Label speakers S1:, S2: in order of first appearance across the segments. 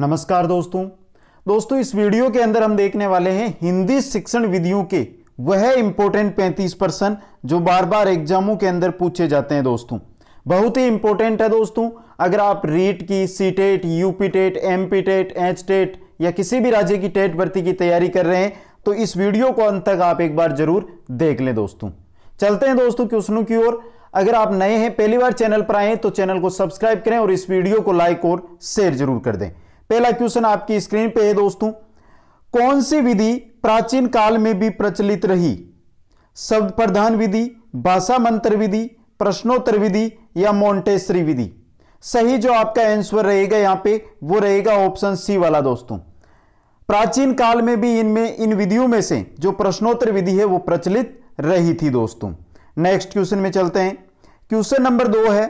S1: नमस्कार दोस्तों दोस्तों इस वीडियो के अंदर हम देखने वाले हैं हिंदी शिक्षण विधियों के वह इंपॉर्टेंट 35 परसेंट जो बार बार एग्जामों के अंदर पूछे जाते हैं दोस्तों बहुत ही इंपॉर्टेंट है दोस्तों अगर आप रीट की C TET UP TET M P TET H TET या किसी भी राज्य की टेट e भर्ती की तैयारी कर रहे हैं तो इस वीडियो को अंत तक आप एक बार जरूर देख लें दोस्तों चलते हैं दोस्तों क्वेश्चनों की ओर अगर आप नए हैं पहली बार चैनल पर आए तो चैनल को सब्सक्राइब करें और इस वीडियो को लाइक और शेयर जरूर कर दें पहला क्वेश्चन आपकी स्क्रीन पे है दोस्तों कौन सी विधि प्राचीन काल में भी प्रचलित रही शब्द प्रधान विधि भाषा मंत्र विधि प्रश्नोत्तर विधि या मोन्टेसरी विधि सही जो आपका आंसर रहेगा यहां पे वो रहेगा ऑप्शन सी वाला दोस्तों प्राचीन काल में भी इनमें इन विधियों में से जो प्रश्नोत्तर विधि है वो प्रचलित रही थी दोस्तों नेक्स्ट क्वेश्चन में चलते हैं क्वेश्चन नंबर दो है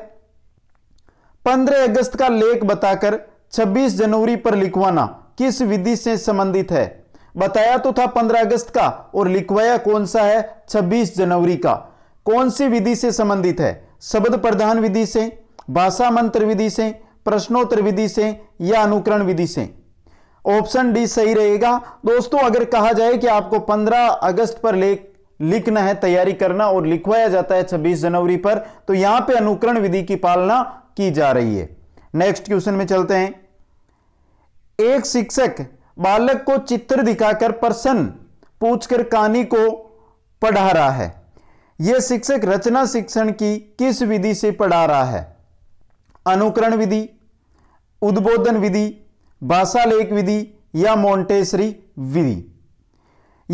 S1: पंद्रह अगस्त का लेख बताकर 26 जनवरी पर लिखवाना किस विधि से संबंधित है बताया तो था 15 अगस्त का और लिखवाया कौन सा है 26 जनवरी का कौन सी विधि से संबंधित है शब्द प्रधान विधि से भाषा मंत्र विधि से प्रश्नोत्तर विधि से या अनुकरण विधि से ऑप्शन डी सही रहेगा दोस्तों अगर कहा जाए कि आपको 15 अगस्त पर लेख लिखना है तैयारी करना और लिखवाया जाता है 26 जनवरी पर तो यहां पे अनुकरण विधि की पालना की जा रही है नेक्स्ट क्वेश्चन में चलते हैं एक शिक्षक बालक को चित्र दिखाकर प्रश्न पूछकर कहानी को पढ़ा रहा है यह शिक्षक रचना शिक्षण की किस विधि से पढ़ा रहा है अनुकरण विधि उद्बोधन विधि भाषा लेख विधि या मोन्टेसरी विधि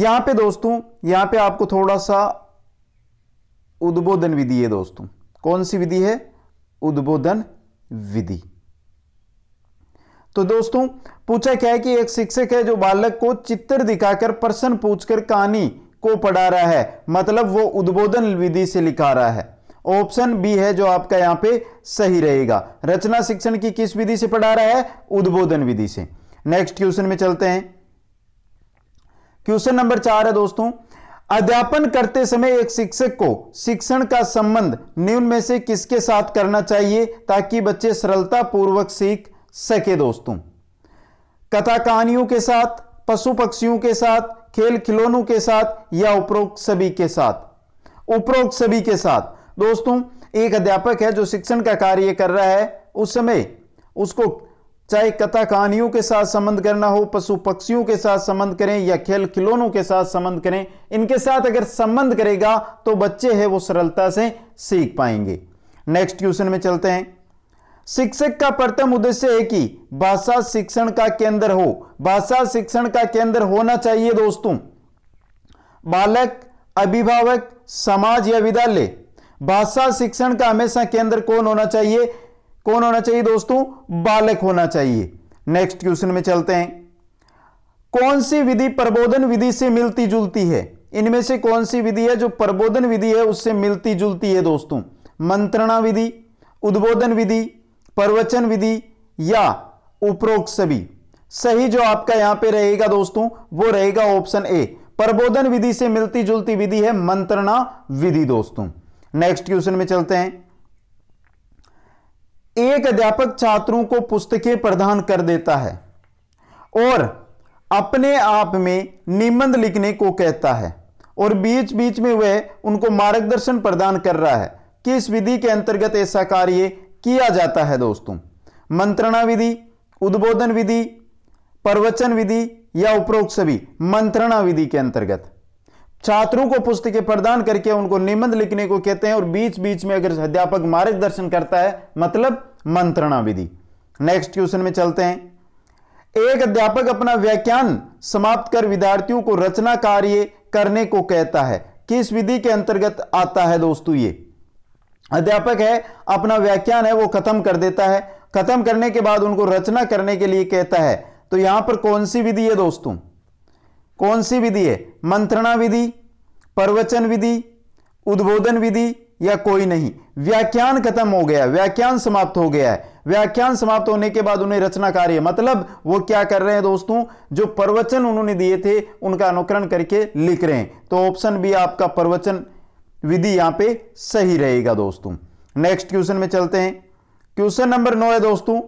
S1: यहां पे दोस्तों यहां पे आपको थोड़ा सा उद्बोधन विधि है दोस्तों कौन सी विधि है उद्बोधन विधि तो दोस्तों पूछा क्या है कि एक शिक्षक है जो बालक को चित्र दिखाकर प्रश्न पूछकर कहानी को पढ़ा रहा है मतलब वो उद्बोधन विधि से लिखा रहा है ऑप्शन बी है जो आपका यहां पे सही रहेगा रचना शिक्षण की किस विधि से पढ़ा रहा है उद्बोधन विधि से नेक्स्ट क्वेश्चन में चलते हैं क्वेश्चन नंबर चार है दोस्तों अध्यापन करते समय एक शिक्षक को शिक्षण का संबंध निम्न में से किसके साथ करना चाहिए ताकि बच्चे सरलता पूर्वक सीख सके दोस्तों कथा कहानियों के साथ पशु पक्षियों के साथ खेल खिलौनों के साथ या उपरोक्त सभी के साथ उपरोक्त सभी के साथ दोस्तों एक अध्यापक है जो शिक्षण का कार्य कर रहा है उस समय उसको चाहे कथा कहानियों के साथ संबंध करना हो पशु पक्षियों के साथ संबंध करें या खेल खिलौनों के साथ संबंध करें इनके साथ अगर संबंध करेगा तो बच्चे हैं वो सरलता से सीख पाएंगे नेक्स्ट क्वेश्चन में चलते हैं शिक्षक का प्रथम उद्देश्य है कि भाषा शिक्षण का केंद्र हो भाषा शिक्षण का केंद्र होना चाहिए दोस्तों बालक अभिभावक समाज या विद्यालय भाषा शिक्षण का हमेशा केंद्र कौन होना चाहिए कौन होना चाहिए दोस्तों बालक होना चाहिए नेक्स्ट क्वेश्चन में चलते हैं कौन सी विधि प्रबोधन विधि से मिलती जुलती है इनमें से कौन सी विधि है जो प्रबोधन विधि है उससे मिलती जुलती है दोस्तों मंत्रणा विधि उद्बोधन विधि प्रवचन विधि या उपरोक्त सभी सही जो आपका यहां पे रहेगा दोस्तों वो रहेगा ऑप्शन ए प्रबोधन विधि से मिलती जुलती विधि है मंत्रणा विधि दोस्तों नेक्स्ट क्वेश्चन में चलते हैं एक अध्यापक छात्रों को पुस्तकें प्रदान कर देता है और अपने आप में निबंध लिखने को कहता है और बीच बीच में वह उनको मार्गदर्शन प्रदान कर रहा है किस विधि के अंतर्गत ऐसा कार्य किया जाता है दोस्तों मंत्रणा विधि उद्बोधन विधि प्रवचन विधि या उपरोक्त सभी मंत्रणा विधि के अंतर्गत छात्रों को पुस्तकें प्रदान करके उनको निबंध लिखने को कहते हैं और बीच बीच में अगर अध्यापक मार्गदर्शन करता है मतलब मंत्रणा विधि नेक्स्ट क्वेश्चन में चलते हैं एक अध्यापक अपना व्याख्यान समाप्त कर विद्यार्थियों को रचना कार्य करने को कहता है किस विधि के अंतर्गत आता है दोस्तों ये अध्यापक है अपना व्याख्यान है वो खत्म कर देता है खत्म करने के बाद उनको रचना करने के लिए कहता है तो यहां पर कौन सी विधि है दोस्तों कौन सी विधि है मंत्रणा विधि प्रवचन विधि उद्बोधन विधि या कोई नहीं व्याख्यान खत्म हो गया व्याख्यान समाप्त हो गया है व्याख्यान समाप्त होने के बाद उन्हें रचना कार्य मतलब वो क्या कर रहे हैं दोस्तों जो प्रवचन उन्होंने दिए थे उनका अनुकरण करके लिख रहे हैं तो ऑप्शन बी आपका प्रवचन विधि यहां पे सही रहेगा दोस्तों नेक्स्ट क्वेश्चन में चलते हैं क्वेश्चन नंबर नौ है दोस्तों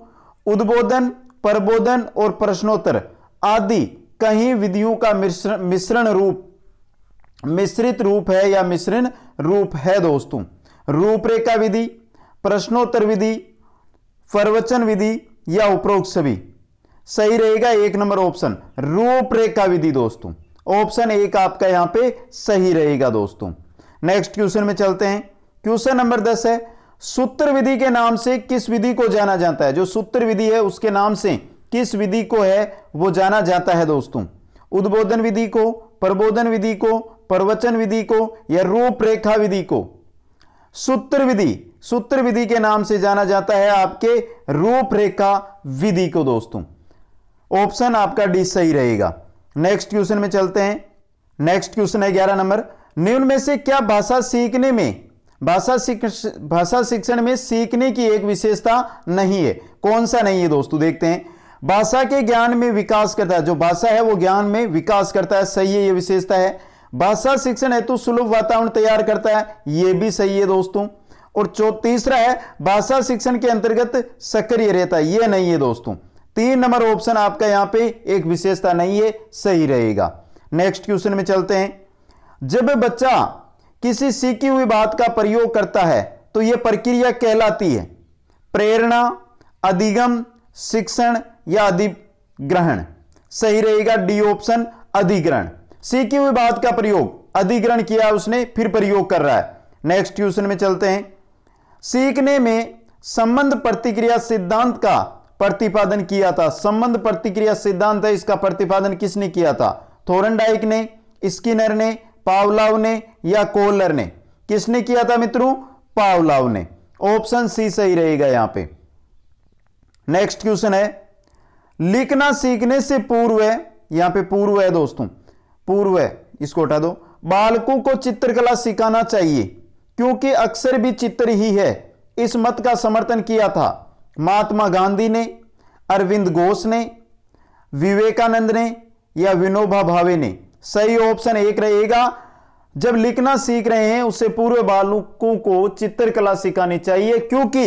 S1: उद्बोधन प्रबोधन और प्रश्नोत्तर आदि कहीं विधियों का मिश्रण मिश्रण रूप मिश्रित रूप है या मिश्रण रूप है दोस्तों रूपरेखा विधि प्रश्नोत्तर विधि प्रवचन विधि या उपरोक्त सभी सही रहेगा एक नंबर ऑप्शन रूपरेखा विधि दोस्तों ऑप्शन एक आपका यहां पे सही रहेगा दोस्तों नेक्स्ट क्वेश्चन में चलते हैं क्वेश्चन नंबर दस है सूत्र विधि के नाम से किस विधि को जाना जाता है जो सूत्र विधि है उसके नाम से किस विधि को है वो जाना जाता है दोस्तों उद्बोधन विधि को प्रबोधन विधि को प्रवचन विधि को या रूपरेखा विधि को सूत्र विधि सूत्र विधि के नाम से जाना जाता है आपके रूपरेखा विधि को दोस्तों ऑप्शन आपका डी सही रहेगा नेक्स्ट क्वेश्चन में चलते हैं नेक्स्ट क्वेश्चन है ग्यारह नंबर निम्न में से क्या भाषा सीखने में भाषा भाषा शिक्षण में सीखने की एक विशेषता नहीं है कौन सा नहीं है दोस्तों देखते हैं भाषा के ज्ञान में विकास करता है जो भाषा है वो ज्ञान में विकास करता है सही है ये विशेषता है भाषा शिक्षण हेतु तो सुलभ वातावरण तैयार करता है ये भी सही है दोस्तों और चौ तीसरा है भाषा शिक्षण के अंतर्गत सक्रिय रहता है ये नहीं है दोस्तों तीन नंबर ऑप्शन आपका यहां पे एक विशेषता नहीं है सही रहेगा नेक्स्ट क्वेश्चन में चलते हैं जब बच्चा किसी सीखी हुई बात का प्रयोग करता है तो यह प्रक्रिया कहलाती है प्रेरणा अधिगम शिक्षण या अधिग्रहण सही रहेगा डी ऑप्शन अधिग्रहण सीखी हुई बात का प्रयोग अधिग्रहण किया उसने फिर प्रयोग कर रहा है नेक्स्ट क्वेश्चन में चलते हैं सीखने में संबंध प्रतिक्रिया सिद्धांत का प्रतिपादन किया था संबंध प्रतिक्रिया सिद्धांत है इसका प्रतिपादन किसने किया था डाइक ने स्किनर ने पावलाव ने या कोलर ने किसने किया था मित्रों पावलाव ने ऑप्शन सी सही रहेगा यहां पे नेक्स्ट क्वेश्चन है लिखना सीखने से पूर्व है यहां पे पूर्व है दोस्तों पूर्व है इसको हटा दो बालकों को चित्रकला सिखाना चाहिए क्योंकि अक्सर भी चित्र ही है इस मत का समर्थन किया था महात्मा गांधी ने अरविंद घोष ने विवेकानंद ने या विनोबा भावे ने सही ऑप्शन एक रहेगा जब लिखना सीख रहे हैं उससे पूर्व बालकों को चित्रकला सिखानी चाहिए क्योंकि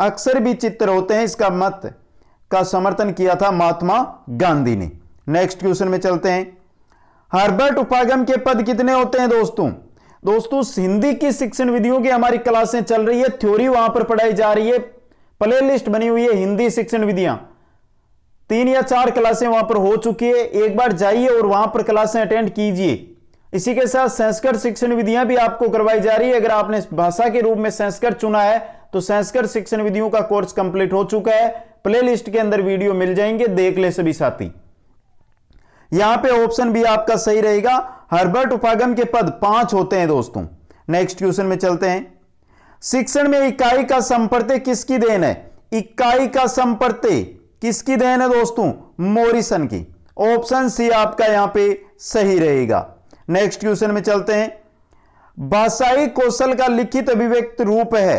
S1: अक्सर भी चित्र होते हैं इसका मत का समर्थन किया था महात्मा गांधी ने नेक्स्ट क्वेश्चन में चलते हैं हर्बर्ट उपागम के पद कितने होते हैं दोस्तों दोस्तों हिंदी की शिक्षण विधियों की हमारी क्लासें चल रही है थ्योरी वहां पर पढ़ाई जा रही है प्ले लिस्ट बनी हुई है हिंदी शिक्षण विधियां तीन या चार क्लासें वहां पर हो चुकी है एक बार जाइए और वहां पर क्लासें अटेंड कीजिए इसी के साथ संस्कृत शिक्षण विधियां भी आपको करवाई जा रही है अगर आपने भाषा के रूप में संस्कृत चुना है तो संस्कृत शिक्षण विधियों का कोर्स कंप्लीट हो चुका है प्लेलिस्ट के अंदर वीडियो मिल जाएंगे देख ले सभी साथी यहां पे ऑप्शन भी आपका सही रहेगा हर्बर्ट उपागम के पद पांच होते हैं दोस्तों नेक्स्ट क्वेश्चन में चलते हैं शिक्षण में इकाई का संपर्ते किसकी देन है इकाई का संपर्ते किसकी देन है दोस्तों मोरिसन की ऑप्शन सी आपका यहां पे सही रहेगा नेक्स्ट क्वेश्चन में चलते हैं भाषाई कौशल का लिखित अभिव्यक्त रूप है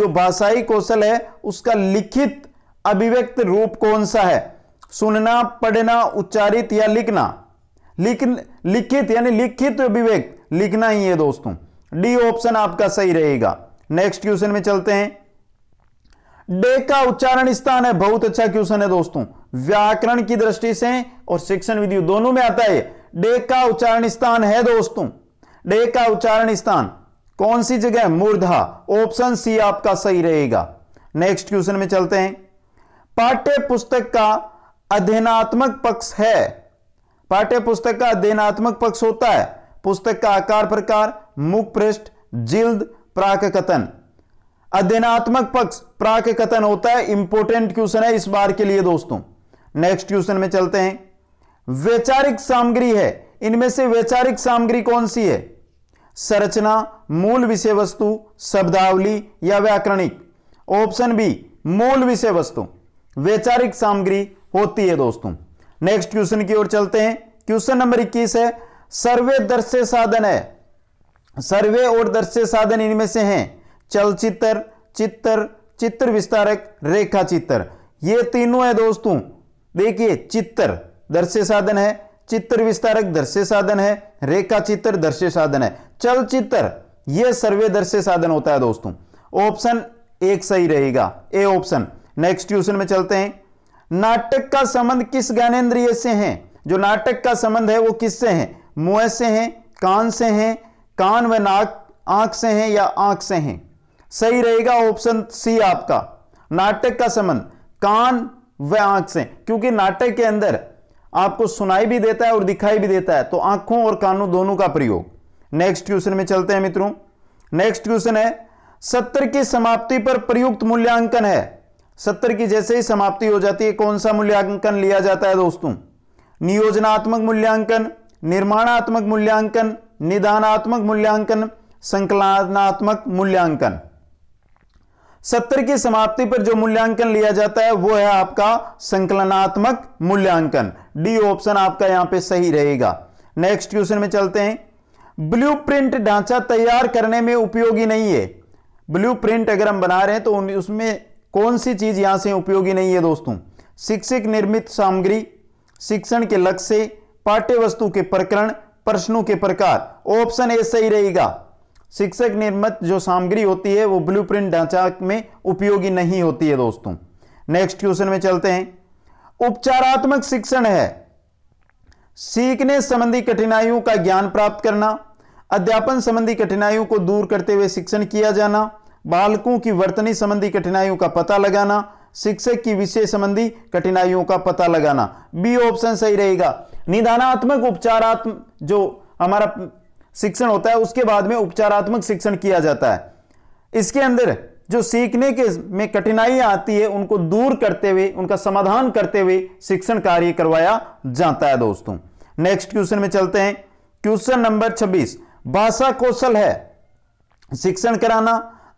S1: जो भाषाई कौशल है उसका लिखित अभिव्यक्त रूप कौन सा है सुनना पढ़ना उच्चारित या लिखना लिख लिखित यानी लिखित अभिव्यक्त लिखना ही है दोस्तों डी ऑप्शन आपका सही रहेगा नेक्स्ट क्वेश्चन में चलते हैं डे का उच्चारण स्थान है बहुत अच्छा क्वेश्चन है दोस्तों व्याकरण की दृष्टि से और शिक्षण विधि दोनों में आता है डे का उच्चारण स्थान है दोस्तों डे का उच्चारण स्थान कौन सी जगह मूर्धा ऑप्शन सी आपका सही रहेगा नेक्स्ट क्वेश्चन में चलते हैं पाठ्य पुस्तक का अध्ययनात्मक पक्ष है पाठ्य पुस्तक का अध्ययनात्मक पक्ष होता है पुस्तक का आकार प्रकार मुख पृष्ठ जिल्द प्राक कथन अध्ययनात्मक पक्ष प्राक कथन होता है इंपोर्टेंट क्वेश्चन है इस बार के लिए दोस्तों नेक्स्ट क्वेश्चन में चलते हैं वैचारिक सामग्री है इनमें से वैचारिक सामग्री कौन सी है संरचना मूल विषय वस्तु शब्दावली या व्याकरणिक ऑप्शन बी मूल विषय वस्तु वैचारिक सामग्री होती है दोस्तों नेक्स्ट क्वेश्चन की ओर चलते हैं क्वेश्चन नंबर इक्कीस है सर्वे दृश्य साधन है सर्वे और दृश्य साधन इनमें से हैं चलचित्र चित्र चित्र विस्तारक रेखा चित्र ये तीनों है दोस्तों देखिए चित्र दृश्य साधन है चित्र विस्तारक दृश्य साधन है रेखा चित्र दृश्य साधन है चलचित्र ये सर्वे दृश्य साधन होता है दोस्तों ऑप्शन एक सही रहेगा ए ऑप्शन नेक्स्ट क्वेश्चन में चलते हैं नाटक का संबंध किस ज्ञानेन्द्रिय से है जो नाटक का संबंध है वो किससे है मुंह से है कान से है कान व नाक आंख से है या आंख से है सही रहेगा ऑप्शन सी आपका नाटक का संबंध कान व आंख से क्योंकि नाटक के अंदर आपको सुनाई भी देता है और दिखाई भी देता है तो आंखों और कानों दोनों का प्रयोग नेक्स्ट क्वेश्चन में चलते हैं मित्रों नेक्स्ट क्वेश्चन है सत्तर की समाप्ति पर प्रयुक्त मूल्यांकन है सत्तर की जैसे ही समाप्ति हो जाती है कौन सा मूल्यांकन लिया जाता है दोस्तों नियोजनात्मक मूल्यांकन निर्माणात्मक मूल्यांकन निदानात्मक मूल्यांकन संकलनात्मक मूल्यांकन सत्तर की समाप्ति पर जो मूल्यांकन लिया जाता है वो है आपका संकलनात्मक मूल्यांकन डी ऑप्शन आपका यहां पे सही रहेगा नेक्स्ट क्वेश्चन में चलते हैं ब्लूप्रिंट ढांचा तैयार करने में उपयोगी नहीं है ब्लूप्रिंट अगर हम बना रहे हैं तो उसमें कौन सी चीज यहां से उपयोगी नहीं है दोस्तों शिक्षक निर्मित सामग्री शिक्षण के लक्ष्य पाठ्य वस्तु के प्रकरण प्रश्नों के प्रकार ऑप्शन ए सही रहेगा शिक्षक निर्मित जो सामग्री होती है वो ब्लूप्रिंट ढांचा में उपयोगी नहीं होती है दोस्तों नेक्स्ट क्वेश्चन में चलते हैं उपचारात्मक शिक्षण है सीखने संबंधी कठिनाइयों का ज्ञान प्राप्त करना अध्यापन संबंधी कठिनाइयों को दूर करते हुए शिक्षण किया जाना बालकों की वर्तनी संबंधी कठिनाइयों का पता लगाना शिक्षक की विषय संबंधी कठिनाइयों का पता लगाना बी ऑप्शन सही रहेगा निदानात्मक उपचारात्मक जो हमारा शिक्षण होता है उसके बाद में उपचारात्मक शिक्षण किया जाता है इसके अंदर जो सीखने के में कठिनाइयां आती है उनको दूर करते हुए उनका समाधान करते हुए शिक्षण कार्य करवाया जाता है दोस्तों नेक्स्ट क्वेश्चन में चलते हैं क्वेश्चन नंबर 26 भाषा कौशल है शिक्षण कराना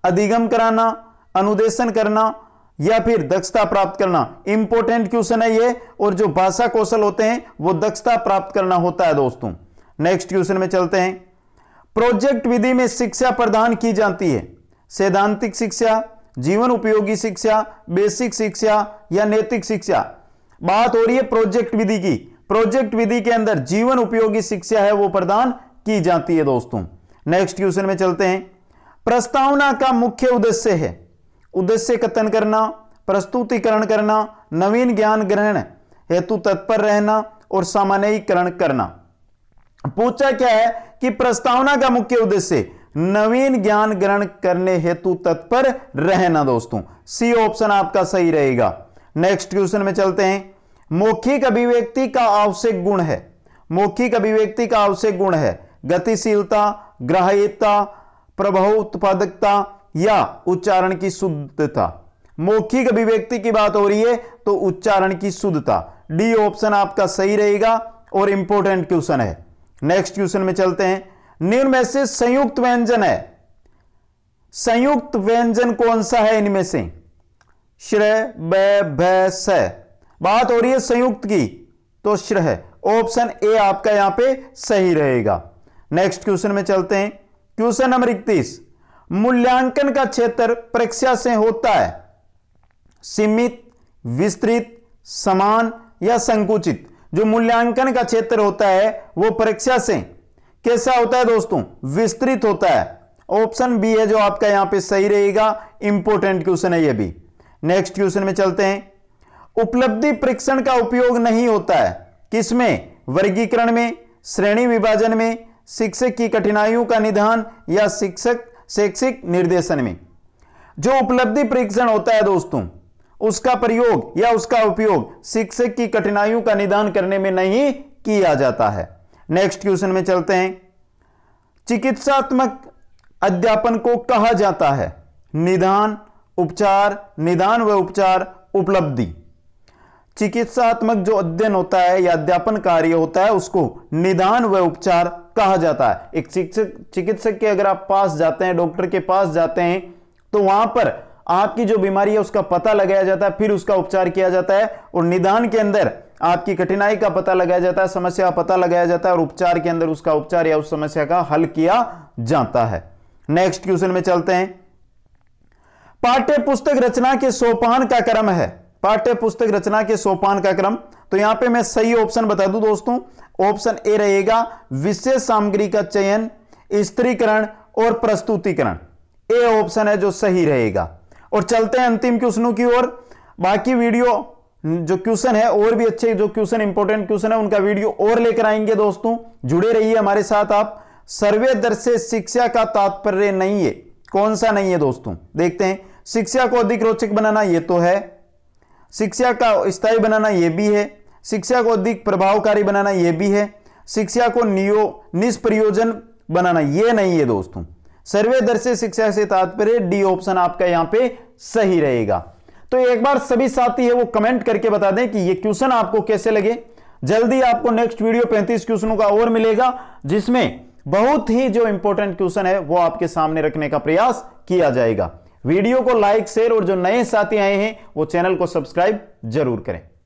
S1: अधिगम कराना अनुदेशन करना या फिर दक्षता प्राप्त करना इंपॉर्टेंट क्वेश्चन है ये और जो भाषा कौशल होते हैं वो दक्षता प्राप्त करना होता है दोस्तों नेक्स्ट क्वेश्चन में चलते हैं प्रोजेक्ट विधि में शिक्षा प्रदान की जाती है सैद्धांतिक शिक्षा जीवन उपयोगी शिक्षा बेसिक शिक्षा या नैतिक शिक्षा बात हो रही है प्रोजेक्ट विधि की प्रोजेक्ट विधि के अंदर जीवन उपयोगी शिक्षा है वो प्रदान की जाती है दोस्तों नेक्स्ट क्वेश्चन में चलते हैं प्रस्तावना का मुख्य उद्देश्य है उद्देश्य कथन करना प्रस्तुतिकरण करना नवीन ज्ञान ग्रहण हेतु तत्पर रहना और सामान्यकरण करना पूछा क्या है कि प्रस्तावना का मुख्य उद्देश्य नवीन ज्ञान ग्रहण करने हेतु तत्पर रहना दोस्तों सी ऑप्शन आपका सही रहेगा नेक्स्ट क्वेश्चन में चलते हैं मौखिक अभिव्यक्ति का आवश्यक गुण है मौखिक अभिव्यक्ति का आवश्यक गुण है गतिशीलता ग्राह्यता प्रभाव उत्पादकता या उच्चारण की शुद्धता मौखिक अभिव्यक्ति की बात हो रही है तो उच्चारण की शुद्धता डी ऑप्शन आपका सही रहेगा और इंपॉर्टेंट क्वेश्चन है नेक्स्ट क्वेश्चन में चलते हैं निम्न में से संयुक्त व्यंजन है संयुक्त व्यंजन कौन सा है इनमें से श्र बात हो रही है संयुक्त की तो श्र ऑप्शन ए आपका यहां पे सही रहेगा नेक्स्ट क्वेश्चन में चलते हैं क्वेश्चन नंबर इकतीस मूल्यांकन का क्षेत्र परीक्षा से होता है सीमित विस्तृत समान या संकुचित जो मूल्यांकन का क्षेत्र होता है वो परीक्षा से कैसा होता है दोस्तों विस्तृत होता है ऑप्शन बी है जो आपका यहां पे सही रहेगा इंपोर्टेंट क्वेश्चन है ये भी नेक्स्ट क्वेश्चन में चलते हैं उपलब्धि परीक्षण का उपयोग नहीं होता है किसमें वर्गीकरण में श्रेणी विभाजन में शिक्षक की कठिनाइयों का निदान या शिक्षक शैक्षिक निर्देशन में जो उपलब्धि परीक्षण होता है दोस्तों उसका प्रयोग या उसका उपयोग शिक्षक की कठिनाइयों का निदान करने में नहीं किया जाता है नेक्स्ट क्वेश्चन में चलते हैं चिकित्सात्मक अध्यापन को कहा जाता है निदान उपचार निदान व उपचार उपलब्धि चिकित्सात्मक जो अध्ययन होता है या अध्यापन कार्य होता है उसको निदान व उपचार कहा जाता है एक शिक्षक चिकित्सक के अगर आप पास जाते हैं डॉक्टर के पास जाते हैं तो वहां पर आपकी जो बीमारी है उसका पता लगाया जाता है फिर उसका उपचार किया जाता है और निदान के अंदर आपकी कठिनाई का पता लगाया जाता है समस्या का पता लगाया जाता है और उपचार के अंदर उसका उपचार या उस समस्या का हल किया जाता है नेक्स्ट क्वेश्चन में चलते हैं पाठ्य पुस्तक रचना के सोपान का क्रम है पाठ्य पुस्तक रचना के सोपान का क्रम तो यहां पे मैं सही ऑप्शन बता दूं दोस्तों ऑप्शन ए रहेगा विशेष सामग्री का चयन स्त्रीकरण और प्रस्तुतिकरण ए ऑप्शन है जो सही रहेगा और चलते हैं अंतिम क्वेश्चनों की ओर बाकी वीडियो जो क्वेश्चन है और भी अच्छे जो क्वेश्चन इंपोर्टेंट क्वेश्चन है उनका वीडियो और लेकर आएंगे दोस्तों जुड़े रहिए हमारे साथ आप सर्वे दर से शिक्षा का तात्पर्य नहीं है कौन सा नहीं है दोस्तों देखते हैं शिक्षा को अधिक रोचक बनाना यह तो है शिक्षा का स्थायी बनाना यह भी है शिक्षा को अधिक प्रभावकारी बनाना यह भी है शिक्षा को नियो निष्प्रयोजन बनाना यह नहीं है दोस्तों सर्वे दर्शी से शिक्षा से तात्पर्य डी ऑप्शन आपका यहां पे सही रहेगा तो एक बार सभी साथी है वो कमेंट करके बता दें कि ये क्वेश्चन आपको कैसे लगे जल्दी आपको नेक्स्ट वीडियो 35 क्वेश्चनों का और मिलेगा जिसमें बहुत ही जो इंपॉर्टेंट क्वेश्चन है वो आपके सामने रखने का प्रयास किया जाएगा वीडियो को लाइक शेयर और जो नए साथी आए हैं वो चैनल को सब्सक्राइब जरूर करें